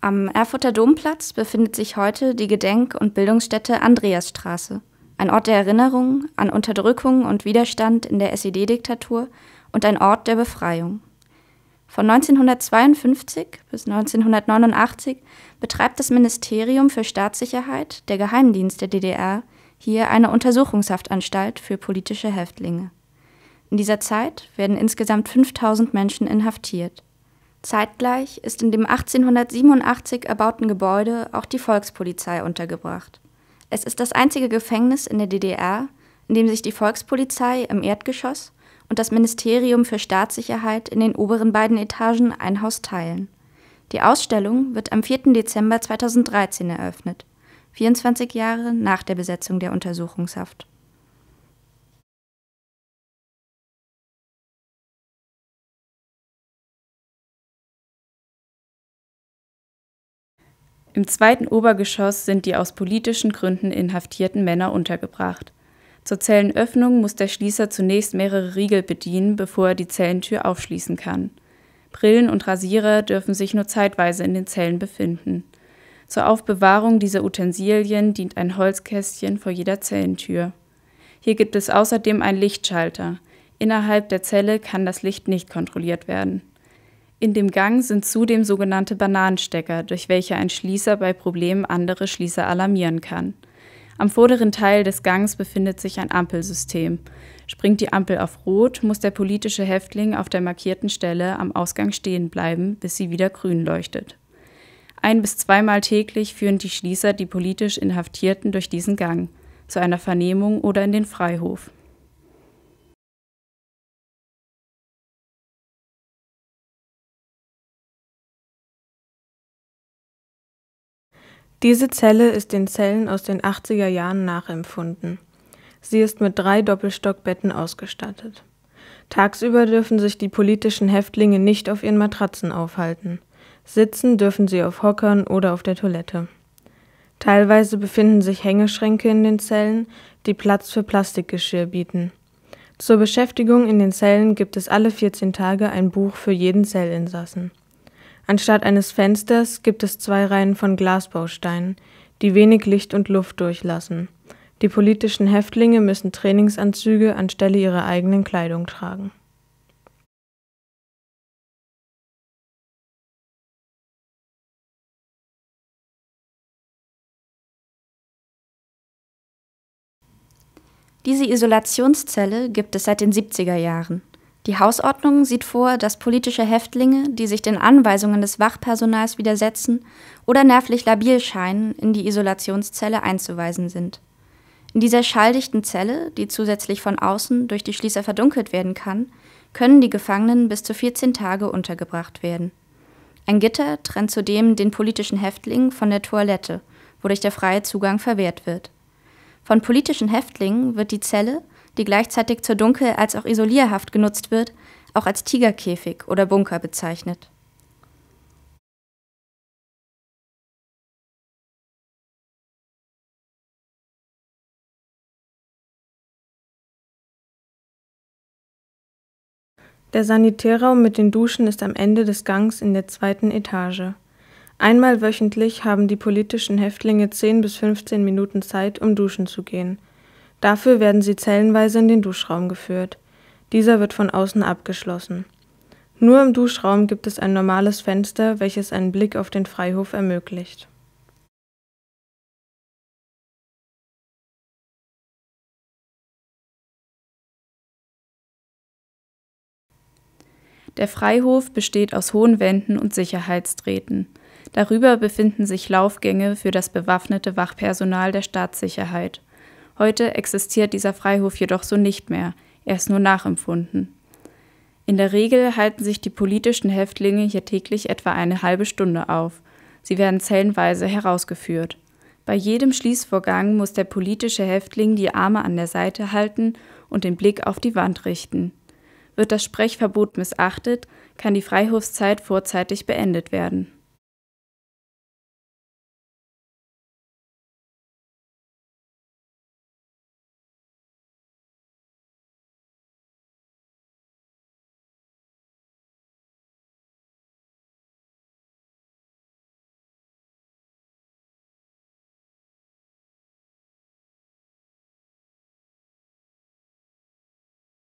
Am Erfurter Domplatz befindet sich heute die Gedenk- und Bildungsstätte Andreasstraße, ein Ort der Erinnerung an Unterdrückung und Widerstand in der SED-Diktatur und ein Ort der Befreiung. Von 1952 bis 1989 betreibt das Ministerium für Staatssicherheit, der Geheimdienst der DDR, hier eine Untersuchungshaftanstalt für politische Häftlinge. In dieser Zeit werden insgesamt 5000 Menschen inhaftiert. Zeitgleich ist in dem 1887 erbauten Gebäude auch die Volkspolizei untergebracht. Es ist das einzige Gefängnis in der DDR, in dem sich die Volkspolizei im Erdgeschoss und das Ministerium für Staatssicherheit in den oberen beiden Etagen ein Haus teilen. Die Ausstellung wird am 4. Dezember 2013 eröffnet, 24 Jahre nach der Besetzung der Untersuchungshaft. Im zweiten Obergeschoss sind die aus politischen Gründen inhaftierten Männer untergebracht. Zur Zellenöffnung muss der Schließer zunächst mehrere Riegel bedienen, bevor er die Zellentür aufschließen kann. Brillen und Rasierer dürfen sich nur zeitweise in den Zellen befinden. Zur Aufbewahrung dieser Utensilien dient ein Holzkästchen vor jeder Zellentür. Hier gibt es außerdem einen Lichtschalter. Innerhalb der Zelle kann das Licht nicht kontrolliert werden. In dem Gang sind zudem sogenannte Bananenstecker, durch welche ein Schließer bei Problemen andere Schließer alarmieren kann. Am vorderen Teil des Gangs befindet sich ein Ampelsystem. Springt die Ampel auf Rot, muss der politische Häftling auf der markierten Stelle am Ausgang stehen bleiben, bis sie wieder grün leuchtet. Ein- bis zweimal täglich führen die Schließer die politisch Inhaftierten durch diesen Gang, zu einer Vernehmung oder in den Freihof. Diese Zelle ist den Zellen aus den 80er Jahren nachempfunden. Sie ist mit drei Doppelstockbetten ausgestattet. Tagsüber dürfen sich die politischen Häftlinge nicht auf ihren Matratzen aufhalten. Sitzen dürfen sie auf Hockern oder auf der Toilette. Teilweise befinden sich Hängeschränke in den Zellen, die Platz für Plastikgeschirr bieten. Zur Beschäftigung in den Zellen gibt es alle 14 Tage ein Buch für jeden Zellinsassen. Anstatt eines Fensters gibt es zwei Reihen von Glasbausteinen, die wenig Licht und Luft durchlassen. Die politischen Häftlinge müssen Trainingsanzüge anstelle ihrer eigenen Kleidung tragen. Diese Isolationszelle gibt es seit den 70er Jahren. Die Hausordnung sieht vor, dass politische Häftlinge, die sich den Anweisungen des Wachpersonals widersetzen oder nervlich labil scheinen, in die Isolationszelle einzuweisen sind. In dieser schalldichten Zelle, die zusätzlich von außen durch die Schließer verdunkelt werden kann, können die Gefangenen bis zu 14 Tage untergebracht werden. Ein Gitter trennt zudem den politischen Häftling von der Toilette, wodurch der freie Zugang verwehrt wird. Von politischen Häftlingen wird die Zelle, die gleichzeitig zur Dunkel- als auch Isolierhaft genutzt wird, auch als Tigerkäfig oder Bunker bezeichnet. Der Sanitärraum mit den Duschen ist am Ende des Gangs in der zweiten Etage. Einmal wöchentlich haben die politischen Häftlinge 10 bis 15 Minuten Zeit, um duschen zu gehen. Dafür werden sie zellenweise in den Duschraum geführt. Dieser wird von außen abgeschlossen. Nur im Duschraum gibt es ein normales Fenster, welches einen Blick auf den Freihof ermöglicht. Der Freihof besteht aus hohen Wänden und Sicherheitsdrähten. Darüber befinden sich Laufgänge für das bewaffnete Wachpersonal der Staatssicherheit. Heute existiert dieser Freihof jedoch so nicht mehr, er ist nur nachempfunden. In der Regel halten sich die politischen Häftlinge hier täglich etwa eine halbe Stunde auf. Sie werden zellenweise herausgeführt. Bei jedem Schließvorgang muss der politische Häftling die Arme an der Seite halten und den Blick auf die Wand richten. Wird das Sprechverbot missachtet, kann die Freihofszeit vorzeitig beendet werden.